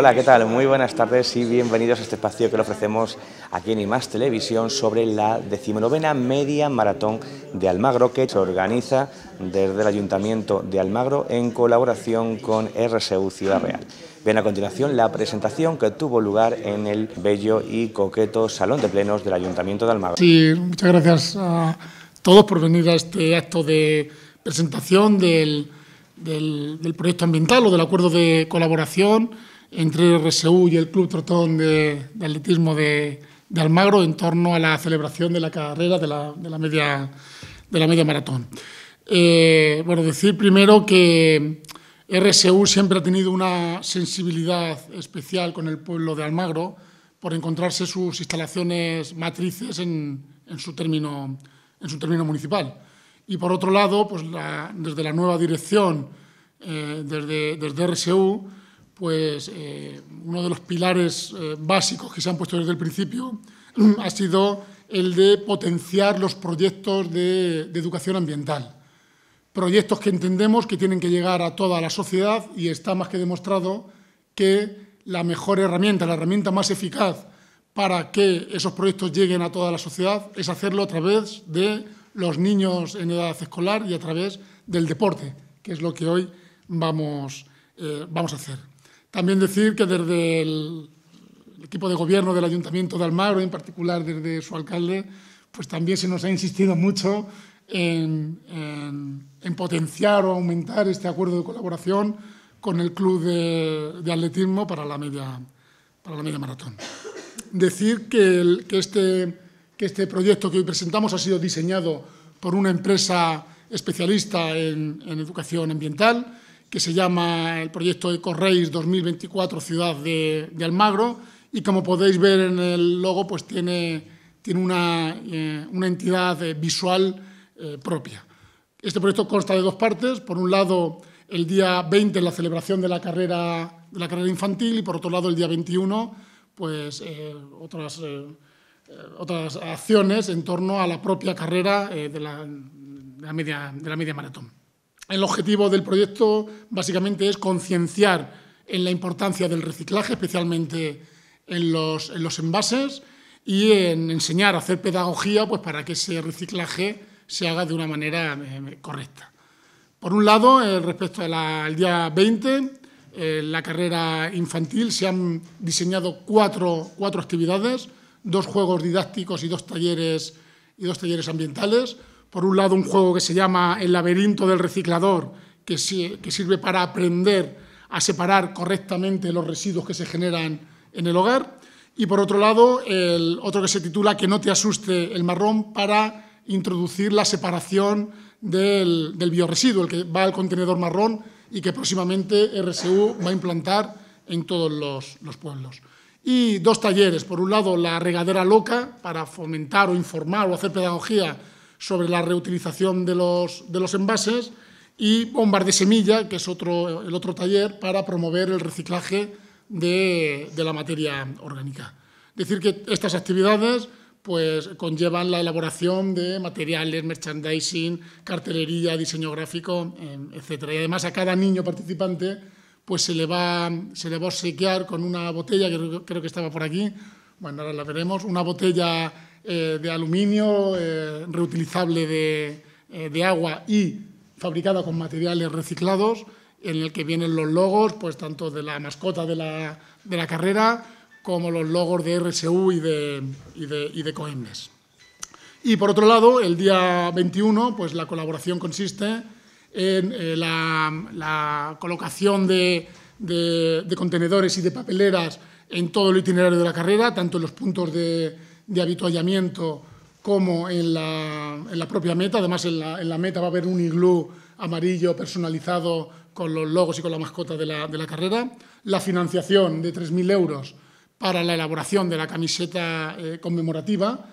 Hola, ¿qué tal? Muy buenas tardes y bienvenidos a este espacio que le ofrecemos aquí en IMAS Televisión sobre la decimonovena media maratón de Almagro que se organiza desde el Ayuntamiento de Almagro en colaboración con RSU Ciudad Real. ...ven a continuación la presentación que tuvo lugar en el bello y coqueto Salón de Plenos del Ayuntamiento de Almagro. Sí, muchas gracias a todos por venir a este acto de presentación del proyecto ambiental o del acuerdo de colaboración entre RSU y el Club Trotón de, Atletismo de, Almagro en torno a la celebración de la carrera de la, media, de la media maratón. Eh, bueno, decir primero que RSU siempre ha tenido una sensibilidad especial con el pueblo de Almagro por encontrarse sus instalaciones matrices en, su, término, en su término municipal. Y por otro lado, pues desde la nueva dirección, eh, desde, desde RSU, pues eh, uno de los pilares eh, básicos que se han puesto desde el principio ha sido el de potenciar los proyectos de, educación ambiental. Proyectos que entendemos que tienen que llegar a toda la sociedad y está más que demostrado que la mejor herramienta, la herramienta más eficaz para que esos proyectos lleguen a toda la sociedad es hacerlo a través de los niños en edad escolar y a través del deporte, que es lo que hoy vamos, eh, vamos a hacer. También decir que desde el, equipo de gobierno del Ayuntamiento de Almagro, en particular desde su alcalde, pues también se nos ha insistido mucho en, potenciar o aumentar este acuerdo de colaboración con el club de, atletismo para la media, para la media maratón. Decir este, que, este, proyecto que hoy presentamos ha sido diseñado por una empresa especialista en educación ambiental que se llama el proyecto EcoRace 2024 Ciudad de, Almagro y como podéis ver en el logo pues tiene, tiene una, eh, una entidad eh, visual eh, propia. Este proyecto consta de dos partes, por un lado el día 20 la celebración de la carrera, de la carrera infantil y por otro lado el día 21 pues otras, otras acciones en torno a la propia carrera de la, de, la media, de la media maratón. El objetivo del proyecto básicamente es concienciar en la importancia del reciclaje, especialmente en los, envases, y en enseñar a hacer pedagogía pues, para que ese reciclaje se haga de una manera eh, correcta. Por un lado, eh, respecto al día 20, eh, la carrera infantil se han diseñado cuatro, actividades, dos juegos didácticos y dos talleres, y dos talleres ambientales, por un lado, un juego que se llama El laberinto del reciclador, que, sirve para aprender a separar correctamente los residuos que se generan en el hogar. Y por otro lado, el otro que se titula Que no te asuste el marrón para introducir la separación del, del bioresiduo, el que va al contenedor marrón y que próximamente RSU va a implantar en todos los pueblos. Y dos talleres, por un lado la regadera loca para fomentar o informar o hacer pedagogía sobre la reutilización de los, de los envases y de Semilla, que es otro, el otro taller, para promover el reciclaje de, la materia orgánica. Es Decir que estas actividades pues, conllevan la elaboración de materiales, merchandising, cartelería, diseño gráfico, etc. Y además a cada niño participante pues, se, le va, se le va a obsequiar con una botella, que creo que estaba por aquí, bueno, ahora la veremos, una botella eh, de aluminio eh, reutilizable eh, de, agua y fabricada con materiales reciclados, en el que vienen los logos, pues tanto de la mascota de la, carrera como los logos de RSU y de, y de, y Y por otro lado, el día 21, pues la colaboración consiste en la, colocación de, de contenedores y de papeleras en todo el itinerario de la carrera, tanto en los puntos de, de habituallamiento como en la, en la propia meta. Además, en la, en la, meta va a haber un iglú amarillo personalizado con los logos y con la mascota de la, de la carrera. La financiación de 3.000 euros para la elaboración de la camiseta eh, conmemorativa,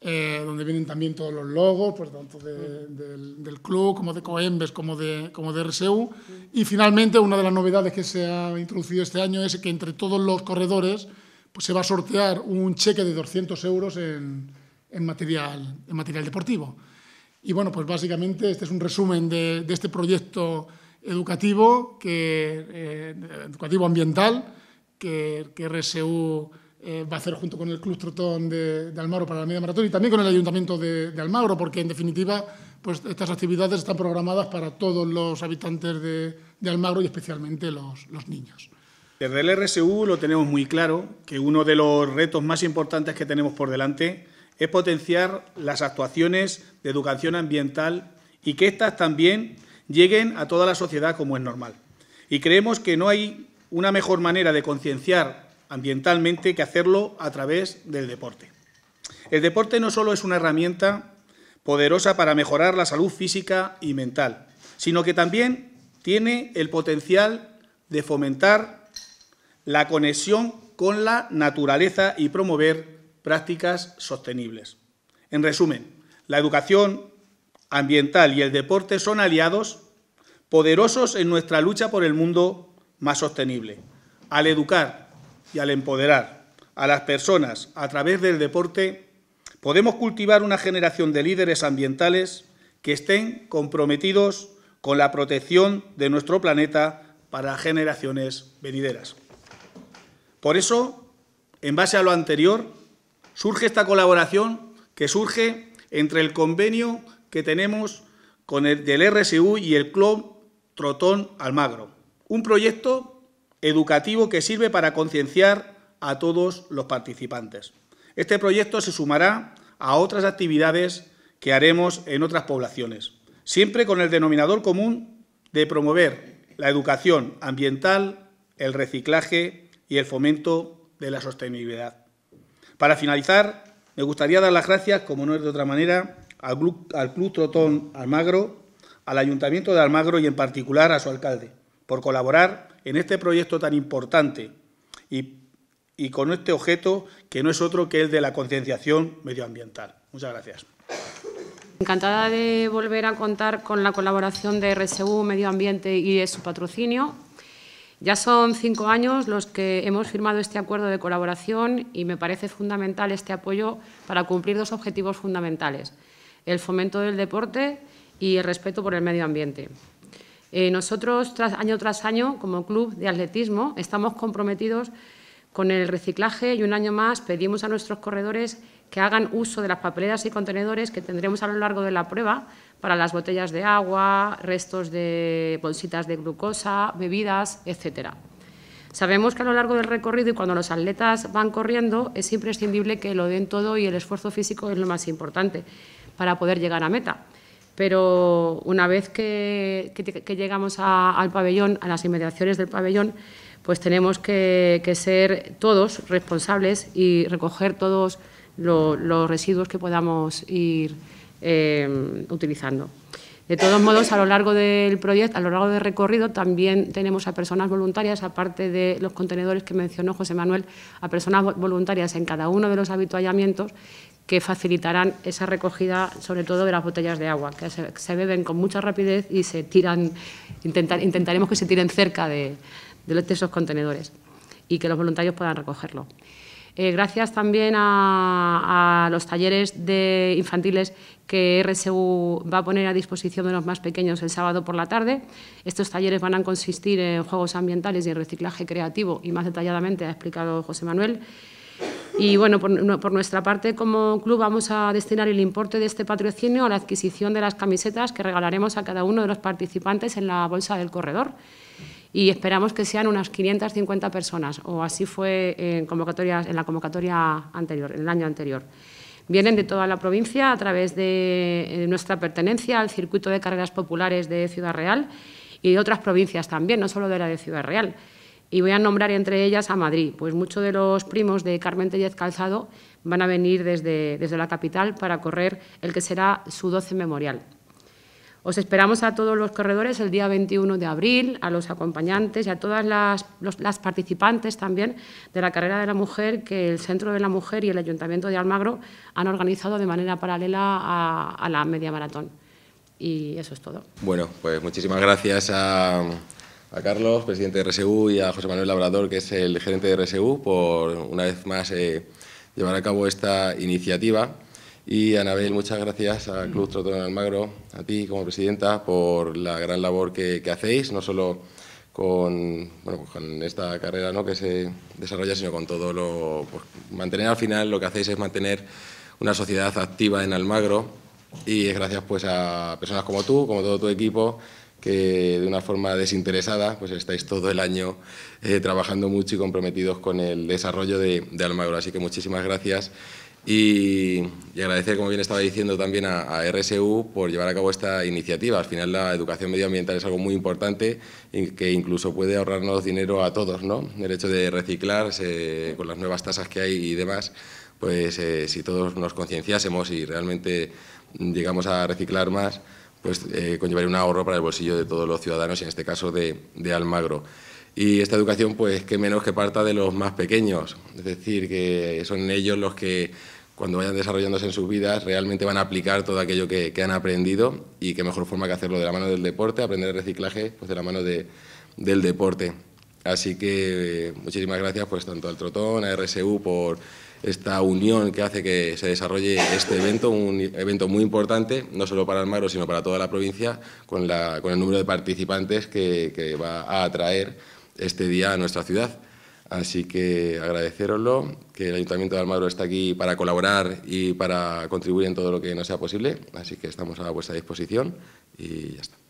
eh, donde vienen también todos los logos, pues, tanto del, del, club como de Coembes, como de, como de RSU. Y finalmente, una de las novedades que se ha introducido este año es que entre todos los corredores pues se va a sortear un cheque de 200 euros en, material, deportivo. Y bueno, pues básicamente este es un resumen de, este proyecto educativo, que, eh, educativo ambiental que, RSU eh, va a hacer junto con el Club Trotón de, Almagro para la media maratón y también con el Ayuntamiento de, Almagro, porque en definitiva pues, estas actividades están programadas para todos los habitantes de, Almagro y especialmente los niños. Desde el RSU lo tenemos muy claro, que uno de los retos más importantes que tenemos por delante es potenciar las actuaciones de educación ambiental y que éstas también lleguen a toda la sociedad como es normal. Y creemos que no hay una mejor manera de concienciar ambientalmente que hacerlo a través del deporte. El deporte no solo es una herramienta poderosa para mejorar la salud física y mental, sino que también tiene el potencial de fomentar la conexión con la naturaleza y promover prácticas sostenibles. En resumen, la educación ambiental y el deporte son aliados poderosos en nuestra lucha por el mundo más sostenible. Al educar y al empoderar a las personas a través del deporte, podemos cultivar una generación de líderes ambientales que estén comprometidos con la protección de nuestro planeta para generaciones venideras. Por eso, en base a lo anterior, surge esta colaboración que surge entre el convenio que tenemos con el del RSU y el Club Trotón Almagro. Un proyecto educativo que sirve para concienciar a todos los participantes. Este proyecto se sumará a otras actividades que haremos en otras poblaciones, siempre con el denominador común de promover la educación ambiental, el reciclaje y el fomento de la sostenibilidad. Para finalizar, me gustaría dar las gracias, como no es de otra manera, al Club, al Club Trotón Almagro, al Ayuntamiento de Almagro y en particular a su alcalde, por colaborar en este proyecto tan importante y, y con este objeto que no es otro que el de la concienciación medioambiental. Muchas gracias. Encantada de volver a contar con la colaboración de RSU Medio Ambiente y de su patrocinio ya son cinco años los que hemos firmado este acuerdo de colaboración y me parece fundamental este apoyo para cumplir dos objetivos fundamentales, el fomento del deporte y el respeto por el medio ambiente. Eh, nosotros, año tras año, como club de atletismo, estamos comprometidos con el reciclaje y un año más pedimos a nuestros corredores que hagan uso de las papeleras y contenedores que tendremos a lo largo de la prueba para las botellas de agua, restos de bolsitas de glucosa, bebidas, etcétera. Sabemos que a lo largo del recorrido y cuando los atletas van corriendo es imprescindible que lo den todo y el esfuerzo físico es lo más importante para poder llegar a meta. Pero una vez que, llegamos al pabellón, a las inmediaciones del pabellón, pues tenemos que ser todos responsables y recoger todos los residuos que podamos ir eh, utilizando. De todos modos, a lo largo del proyecto, a lo largo del recorrido, también tenemos a personas voluntarias, aparte de los contenedores que mencionó José Manuel, a personas voluntarias en cada uno de los habituallamientos que facilitarán esa recogida, sobre todo de las botellas de agua, que se, beben con mucha rapidez y se tiran, intentaremos que se tiren cerca de, de esos contenedores y que los voluntarios puedan recogerlo. Eh, gracias también a, los talleres de infantiles que RSU va a poner a disposición de los más pequeños el sábado por la tarde. Estos talleres van a consistir en juegos ambientales y reciclaje creativo, y más detalladamente ha explicado José Manuel. Y bueno, por, nuestra parte, como club, vamos a destinar el importe de este patrocinio a la adquisición de las camisetas que regalaremos a cada uno de los participantes en la bolsa del corredor y esperamos que sean unas 550 personas, o así fue en, convocatorias, en la convocatoria anterior, en el año anterior. Vienen de toda la provincia a través de eh, nuestra pertenencia al circuito de carreras populares de Ciudad Real y de otras provincias también, no solo de la de Ciudad Real. Y voy a nombrar entre ellas a Madrid, pues muchos de los primos de Carmen Tellez Calzado van a venir desde, desde la capital para correr el que será su 12 memorial. Os esperamos a todos los corredores el día 21 de abril, a los acompañantes y a todas las, participantes también de la carrera de la mujer que el Centro de la Mujer y el Ayuntamiento de Almagro han organizado de manera paralela a, la media maratón. Y eso es todo. Bueno, pues muchísimas gracias a, Carlos, presidente de RSU, y a José Manuel Labrador, que es el gerente de RSU, por una vez más eh, llevar a cabo esta iniciativa y Anabel, muchas gracias al Club Trotón Almagro, a ti como presidenta, por la gran labor que, hacéis, no solo con, pues con esta carrera que se desarrolla, sino con todo lo... Pues mantener al final, lo que hacéis es mantener una sociedad activa en Almagro y es gracias pues a personas como tú, como todo tu equipo, que de una forma desinteresada pues estáis todo el año eh, trabajando mucho y comprometidos con el desarrollo de, de Almagro. Así que muchísimas gracias y, agradecer, como bien estaba diciendo, también a, RSU por llevar a cabo esta iniciativa. Al final la educación medioambiental es algo muy importante y que incluso puede ahorrarnos dinero a todos, ¿no? El hecho de reciclar con las nuevas tasas que hay y demás, pues eh, si todos nos concienciásemos y realmente llegamos a reciclar más, pues eh, conllevaría un ahorro para el bolsillo de todos los ciudadanos y en este caso de Almagro. Y esta educación, pues, que menos que parta de los más pequeños, es decir, que son ellos los que cuando vayan desarrollándose en sus vidas realmente van a aplicar todo aquello que, que han aprendido y qué mejor forma que hacerlo de la mano del deporte, aprender el reciclaje pues, de la mano de, del deporte. Así que eh, muchísimas gracias pues, tanto al Trotón, a RSU por esta unión que hace que se desarrolle este evento, un evento muy importante, no solo para Almagro, sino para toda la provincia, con, la, con el número de participantes que, que va a atraer este día a nuestra ciudad. Así que agradeceroslo, que el Ayuntamiento de Almagro está aquí para colaborar y para contribuir en todo lo que nos sea posible. Así que estamos a vuestra disposición y ya está.